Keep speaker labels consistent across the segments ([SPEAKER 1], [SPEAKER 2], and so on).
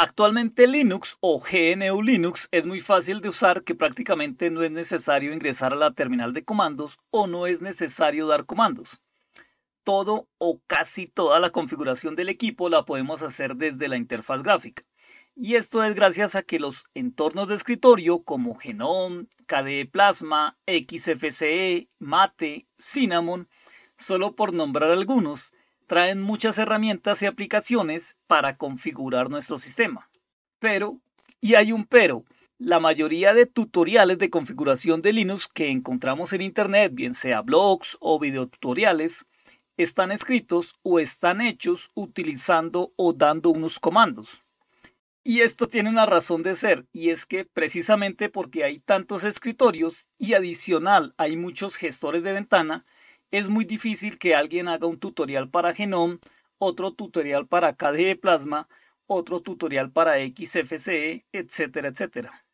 [SPEAKER 1] Actualmente Linux o GNU Linux es muy fácil de usar que prácticamente no es necesario ingresar a la terminal de comandos o no es necesario dar comandos. Todo o casi toda la configuración del equipo la podemos hacer desde la interfaz gráfica. Y esto es gracias a que los entornos de escritorio como Genome, KDE Plasma, XFCE, Mate, Cinnamon, solo por nombrar algunos, traen muchas herramientas y aplicaciones para configurar nuestro sistema. Pero, y hay un pero, la mayoría de tutoriales de configuración de Linux que encontramos en Internet, bien sea blogs o videotutoriales, están escritos o están hechos utilizando o dando unos comandos. Y esto tiene una razón de ser, y es que precisamente porque hay tantos escritorios y adicional hay muchos gestores de ventana, es muy difícil que alguien haga un tutorial para Genome, otro tutorial para KDE Plasma, otro tutorial para XFCE, etcétera, etcétera.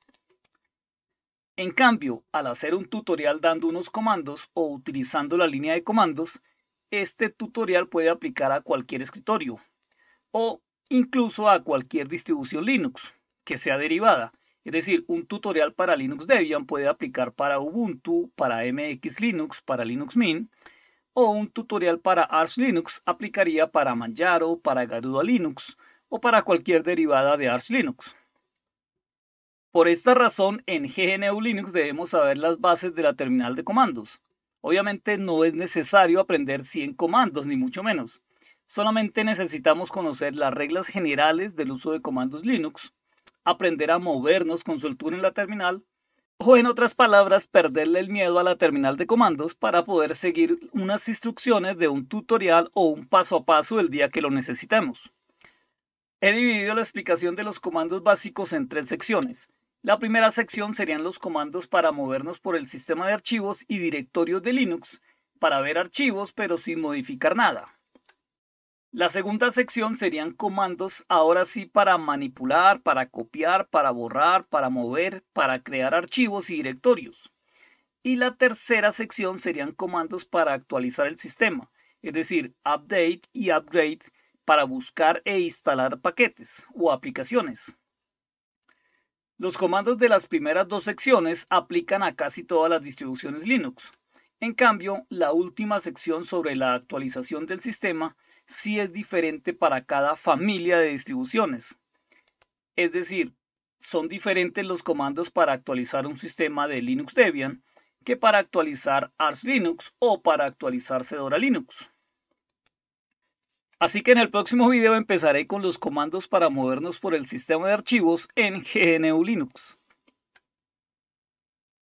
[SPEAKER 1] En cambio, al hacer un tutorial dando unos comandos o utilizando la línea de comandos, este tutorial puede aplicar a cualquier escritorio o incluso a cualquier distribución Linux que sea derivada, es decir, un tutorial para Linux Debian puede aplicar para Ubuntu, para MX Linux, para Linux Mint, o un tutorial para Arch Linux aplicaría para Manjaro, para Garuda Linux o para cualquier derivada de Arch Linux. Por esta razón, en GNU Linux debemos saber las bases de la terminal de comandos. Obviamente no es necesario aprender 100 comandos, ni mucho menos. Solamente necesitamos conocer las reglas generales del uso de comandos Linux, aprender a movernos con soltura en la terminal o en otras palabras, perderle el miedo a la terminal de comandos para poder seguir unas instrucciones de un tutorial o un paso a paso el día que lo necesitemos. He dividido la explicación de los comandos básicos en tres secciones. La primera sección serían los comandos para movernos por el sistema de archivos y directorios de Linux, para ver archivos pero sin modificar nada. La segunda sección serían comandos, ahora sí, para manipular, para copiar, para borrar, para mover, para crear archivos y directorios. Y la tercera sección serían comandos para actualizar el sistema, es decir, update y upgrade para buscar e instalar paquetes o aplicaciones. Los comandos de las primeras dos secciones aplican a casi todas las distribuciones Linux. En cambio, la última sección sobre la actualización del sistema sí es diferente para cada familia de distribuciones. Es decir, son diferentes los comandos para actualizar un sistema de Linux Debian que para actualizar Arch Linux o para actualizar Fedora Linux. Así que en el próximo video empezaré con los comandos para movernos por el sistema de archivos en GNU Linux.